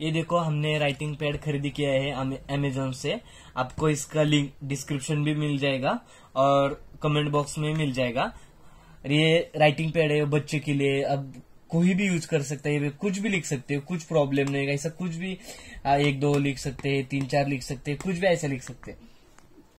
ये देखो हमने राइटिंग पैड खरीदी किया है अमेजोन से आपको इसका लिंक डिस्क्रिप्शन भी मिल जाएगा और कमेंट बॉक्स में मिल जाएगा ये राइटिंग पैड है बच्चे के लिए अब कोई भी यूज कर सकता है कुछ भी लिख सकते हो कुछ प्रॉब्लम नहीं ऐसा कुछ भी एक दो लिख सकते हैं तीन चार लिख सकते हैं कुछ भी ऐसा लिख सकते हैं